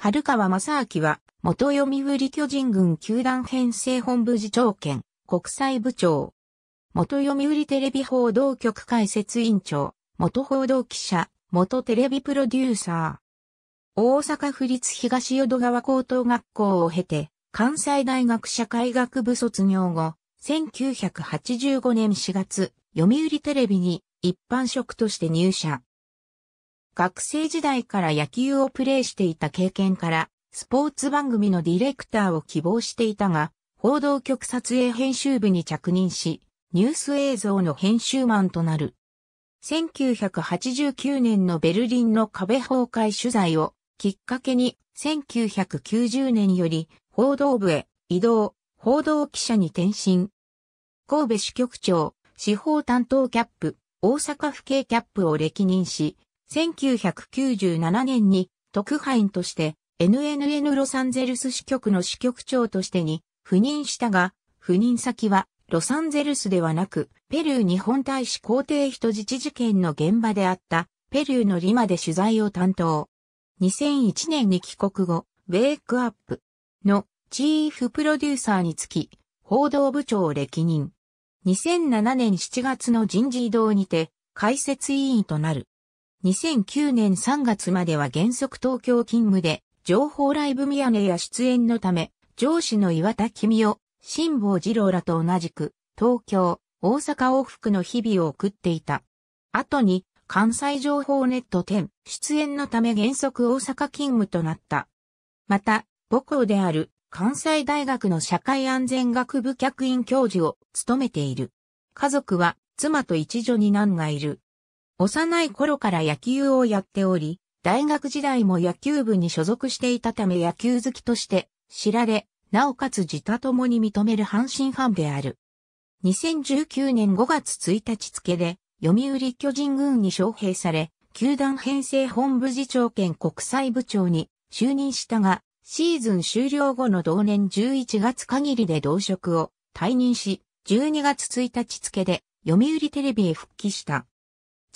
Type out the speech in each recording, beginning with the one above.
春川正明は、元読売巨人軍球団編成本部次長兼国際部長。元読売テレビ報道局解説委員長、元報道記者、元テレビプロデューサー。大阪府立東淀川高等学校を経て、関西大学社会学部卒業後、1985年4月、読売テレビに一般職として入社。学生時代から野球をプレーしていた経験から、スポーツ番組のディレクターを希望していたが、報道局撮影編集部に着任し、ニュース映像の編集マンとなる。1989年のベルリンの壁崩壊取材をきっかけに、1990年より報道部へ移動、報道記者に転身。神戸支局長、司法担当キャップ、大阪府警キャップを歴任し、1997年に特派員として NNN ロサンゼルス支局の支局長としてに赴任したが、赴任先はロサンゼルスではなく、ペルー日本大使公邸人質事件の現場であったペルーのリマで取材を担当。2001年に帰国後、ウェイクアップのチーフプロデューサーにつき、報道部長を歴任。2007年7月の人事異動にて、解説委員となる。2009年3月までは原則東京勤務で、情報ライブミヤネや出演のため、上司の岩田君夫、辛坊二郎らと同じく、東京、大阪往復の日々を送っていた。後に、関西情報ネット10出演のため原則大阪勤務となった。また、母校である関西大学の社会安全学部客員教授を務めている。家族は妻と一女に何がいる。幼い頃から野球をやっており、大学時代も野球部に所属していたため野球好きとして知られ、なおかつ自他ともに認める阪神ファンである。2019年5月1日付で、読売巨人軍に招聘され、球団編成本部次長兼国際部長に就任したが、シーズン終了後の同年11月限りで同職を退任し、12月1日付で読売テレビへ復帰した。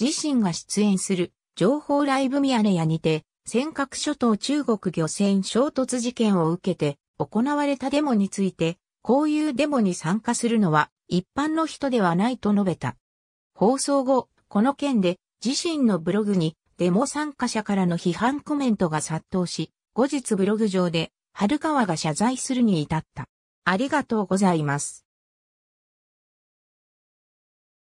自身が出演する情報ライブミヤネ屋にて、尖閣諸島中国漁船衝突事件を受けて行われたデモについて、こういうデモに参加するのは一般の人ではないと述べた。放送後、この件で自身のブログにデモ参加者からの批判コメントが殺到し、後日ブログ上で、春川が謝罪するに至った。ありがとうございます。